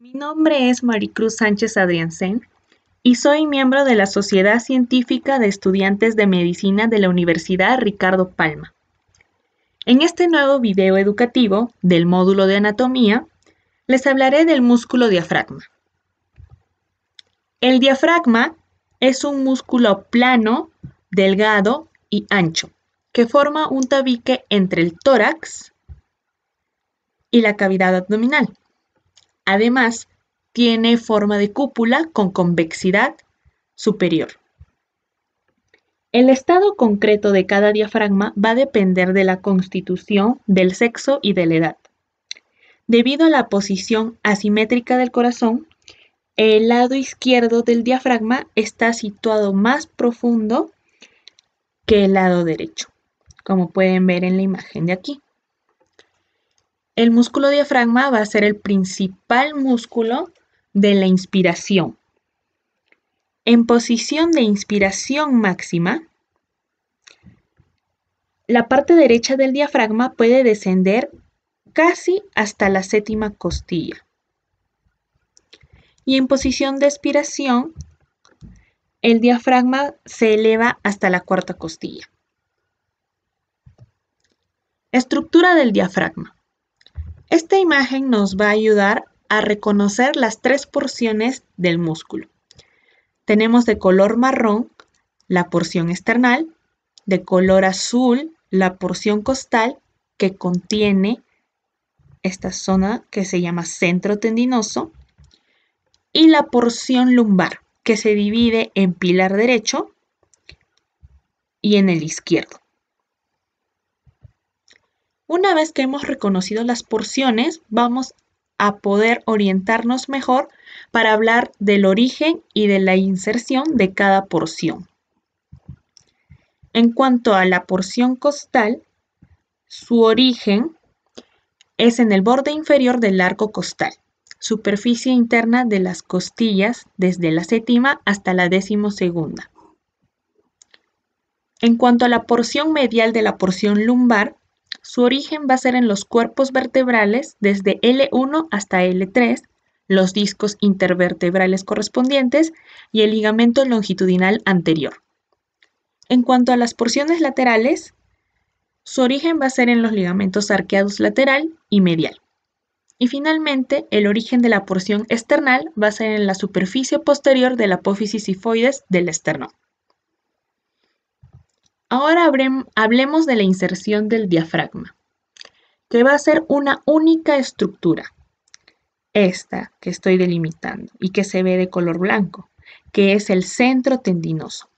Mi nombre es Maricruz Sánchez Zen y soy miembro de la Sociedad Científica de Estudiantes de Medicina de la Universidad Ricardo Palma. En este nuevo video educativo del módulo de anatomía, les hablaré del músculo diafragma. El diafragma es un músculo plano, delgado y ancho, que forma un tabique entre el tórax y la cavidad abdominal. Además, tiene forma de cúpula con convexidad superior. El estado concreto de cada diafragma va a depender de la constitución, del sexo y de la edad. Debido a la posición asimétrica del corazón, el lado izquierdo del diafragma está situado más profundo que el lado derecho, como pueden ver en la imagen de aquí el músculo diafragma va a ser el principal músculo de la inspiración. En posición de inspiración máxima, la parte derecha del diafragma puede descender casi hasta la séptima costilla. Y en posición de expiración, el diafragma se eleva hasta la cuarta costilla. Estructura del diafragma. Esta imagen nos va a ayudar a reconocer las tres porciones del músculo. Tenemos de color marrón la porción external, de color azul la porción costal que contiene esta zona que se llama centro tendinoso y la porción lumbar que se divide en pilar derecho y en el izquierdo. Una vez que hemos reconocido las porciones, vamos a poder orientarnos mejor para hablar del origen y de la inserción de cada porción. En cuanto a la porción costal, su origen es en el borde inferior del arco costal, superficie interna de las costillas desde la séptima hasta la decimosegunda. En cuanto a la porción medial de la porción lumbar, su origen va a ser en los cuerpos vertebrales desde L1 hasta L3, los discos intervertebrales correspondientes y el ligamento longitudinal anterior. En cuanto a las porciones laterales, su origen va a ser en los ligamentos arqueados lateral y medial. Y finalmente, el origen de la porción external va a ser en la superficie posterior de la apófisis sifoides del esternón. Ahora hablemos de la inserción del diafragma, que va a ser una única estructura, esta que estoy delimitando y que se ve de color blanco, que es el centro tendinoso.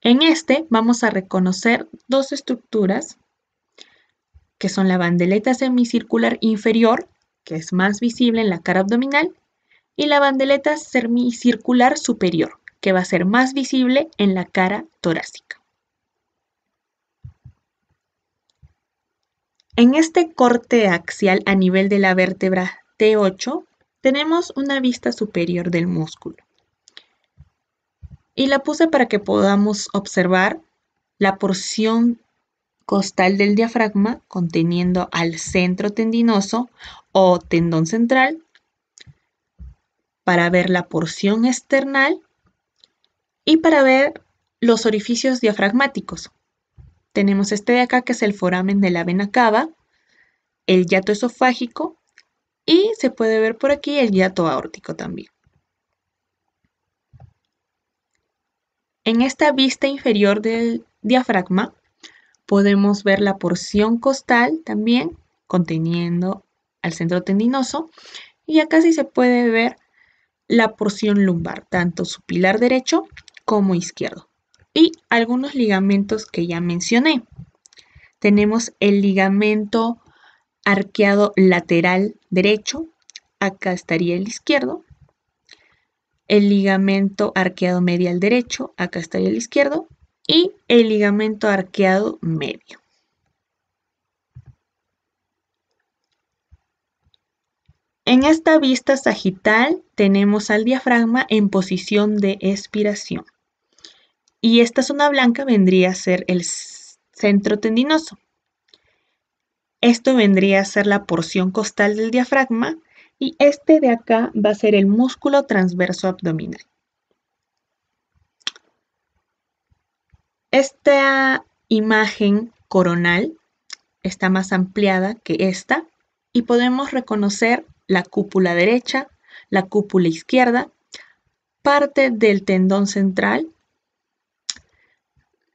En este vamos a reconocer dos estructuras, que son la bandeleta semicircular inferior, que es más visible en la cara abdominal, y la bandeleta semicircular superior, que va a ser más visible en la cara torácica. En este corte axial a nivel de la vértebra T8 tenemos una vista superior del músculo. Y la puse para que podamos observar la porción costal del diafragma conteniendo al centro tendinoso o tendón central para ver la porción external y para ver los orificios diafragmáticos tenemos este de acá que es el foramen de la vena cava, el yato esofágico y se puede ver por aquí el yato aórtico también. En esta vista inferior del diafragma podemos ver la porción costal también conteniendo al centro tendinoso y acá sí se puede ver la porción lumbar, tanto su pilar derecho como izquierdo y algunos ligamentos que ya mencioné. Tenemos el ligamento arqueado lateral derecho, acá estaría el izquierdo. El ligamento arqueado medial derecho, acá estaría el izquierdo. Y el ligamento arqueado medio. En esta vista sagital tenemos al diafragma en posición de expiración. Y esta zona blanca vendría a ser el centro tendinoso. Esto vendría a ser la porción costal del diafragma y este de acá va a ser el músculo transverso abdominal. Esta imagen coronal está más ampliada que esta y podemos reconocer la cúpula derecha, la cúpula izquierda, parte del tendón central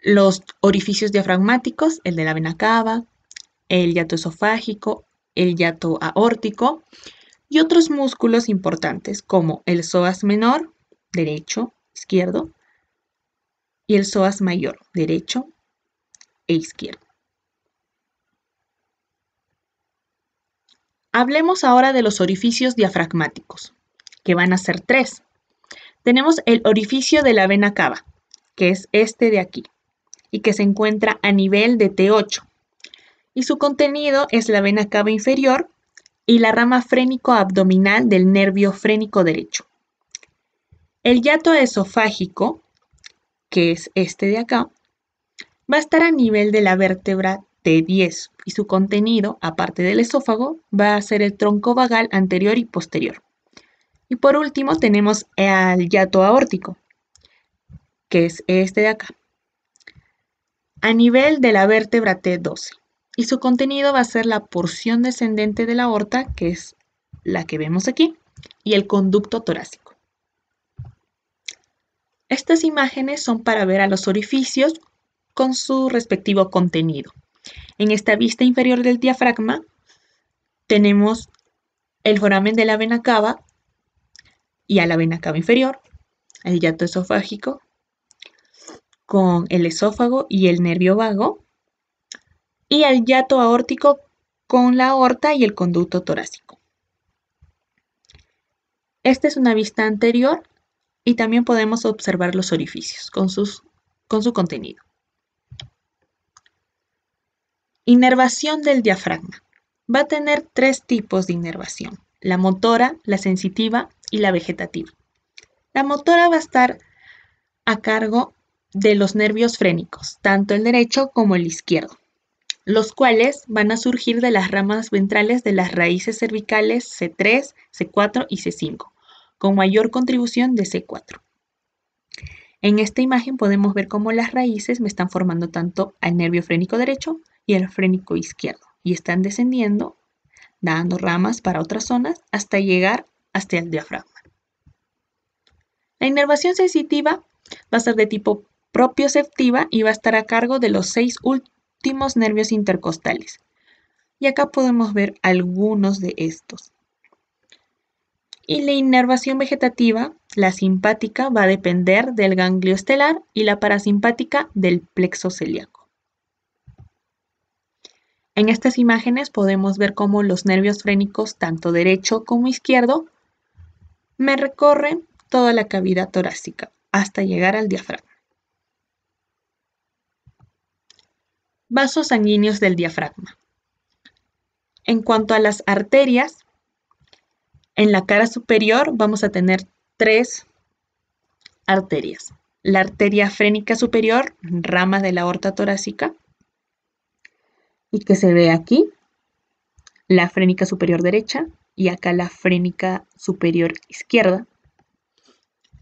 los orificios diafragmáticos, el de la vena cava, el yato esofágico, el yato aórtico y otros músculos importantes como el psoas menor, derecho, izquierdo, y el psoas mayor, derecho e izquierdo. Hablemos ahora de los orificios diafragmáticos, que van a ser tres. Tenemos el orificio de la vena cava, que es este de aquí y que se encuentra a nivel de T8. Y su contenido es la vena cava inferior y la rama frénico-abdominal del nervio frénico derecho. El yato esofágico, que es este de acá, va a estar a nivel de la vértebra T10 y su contenido, aparte del esófago, va a ser el tronco vagal anterior y posterior. Y por último tenemos el yato aórtico, que es este de acá a nivel de la vértebra T12 y su contenido va a ser la porción descendente de la aorta, que es la que vemos aquí, y el conducto torácico. Estas imágenes son para ver a los orificios con su respectivo contenido. En esta vista inferior del diafragma tenemos el foramen de la vena cava y a la vena cava inferior, el yato esofágico con el esófago y el nervio vago, y el yato aórtico con la aorta y el conducto torácico. Esta es una vista anterior y también podemos observar los orificios con, sus, con su contenido. Inervación del diafragma. Va a tener tres tipos de inervación, la motora, la sensitiva y la vegetativa. La motora va a estar a cargo de los nervios frénicos, tanto el derecho como el izquierdo, los cuales van a surgir de las ramas ventrales de las raíces cervicales C3, C4 y C5, con mayor contribución de C4. En esta imagen podemos ver cómo las raíces me están formando tanto al nervio frénico derecho y al frénico izquierdo, y están descendiendo, dando ramas para otras zonas hasta llegar hasta el diafragma. La inervación sensitiva va a ser de tipo propioceptiva y va a estar a cargo de los seis últimos nervios intercostales. Y acá podemos ver algunos de estos. Y la inervación vegetativa, la simpática, va a depender del ganglio estelar y la parasimpática del plexo celíaco. En estas imágenes podemos ver cómo los nervios frénicos, tanto derecho como izquierdo, me recorren toda la cavidad torácica hasta llegar al diafragma. vasos sanguíneos del diafragma. En cuanto a las arterias, en la cara superior vamos a tener tres arterias. La arteria frénica superior, rama de la aorta torácica, y que se ve aquí, la frénica superior derecha y acá la frénica superior izquierda.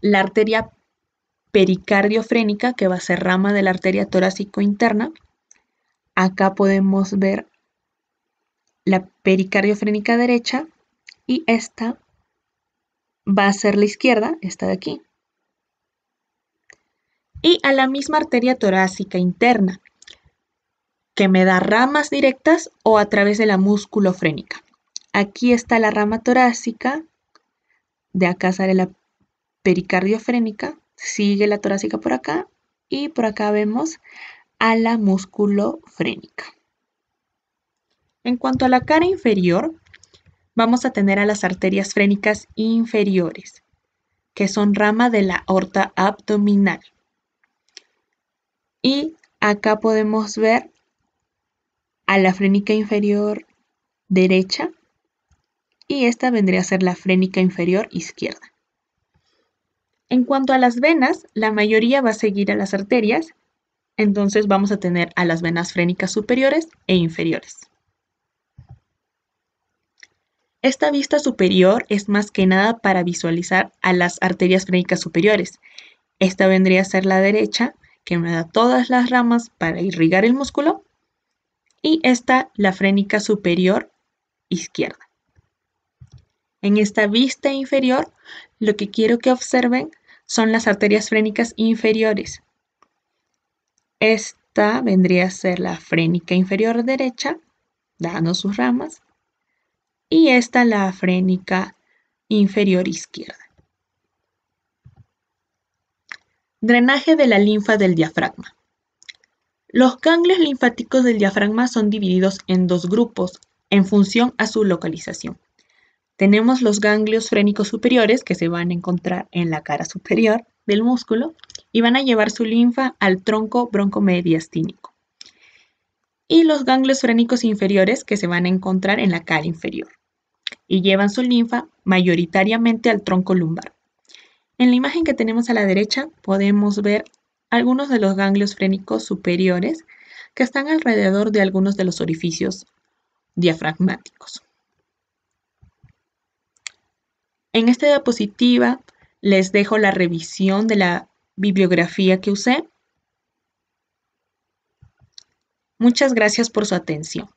La arteria pericardiofrénica, que va a ser rama de la arteria torácico interna, Acá podemos ver la pericardiofrénica derecha y esta va a ser la izquierda, esta de aquí. Y a la misma arteria torácica interna, que me da ramas directas o a través de la musculofrénica. Aquí está la rama torácica, de acá sale la pericardiofrénica, sigue la torácica por acá y por acá vemos ...a la músculo frénica. En cuanto a la cara inferior, vamos a tener a las arterias frénicas inferiores, que son rama de la aorta abdominal. Y acá podemos ver a la frénica inferior derecha y esta vendría a ser la frénica inferior izquierda. En cuanto a las venas, la mayoría va a seguir a las arterias entonces vamos a tener a las venas frénicas superiores e inferiores. Esta vista superior es más que nada para visualizar a las arterias frénicas superiores. Esta vendría a ser la derecha, que me da todas las ramas para irrigar el músculo, y esta la frénica superior izquierda. En esta vista inferior, lo que quiero que observen son las arterias frénicas inferiores, esta vendría a ser la frénica inferior derecha, dando sus ramas, y esta la frénica inferior izquierda. Drenaje de la linfa del diafragma. Los ganglios linfáticos del diafragma son divididos en dos grupos en función a su localización. Tenemos los ganglios frénicos superiores que se van a encontrar en la cara superior del músculo y van a llevar su linfa al tronco broncomediastínico. Y los ganglios frénicos inferiores que se van a encontrar en la cara inferior y llevan su linfa mayoritariamente al tronco lumbar. En la imagen que tenemos a la derecha podemos ver algunos de los ganglios frénicos superiores que están alrededor de algunos de los orificios diafragmáticos. En esta diapositiva les dejo la revisión de la bibliografía que usé. Muchas gracias por su atención.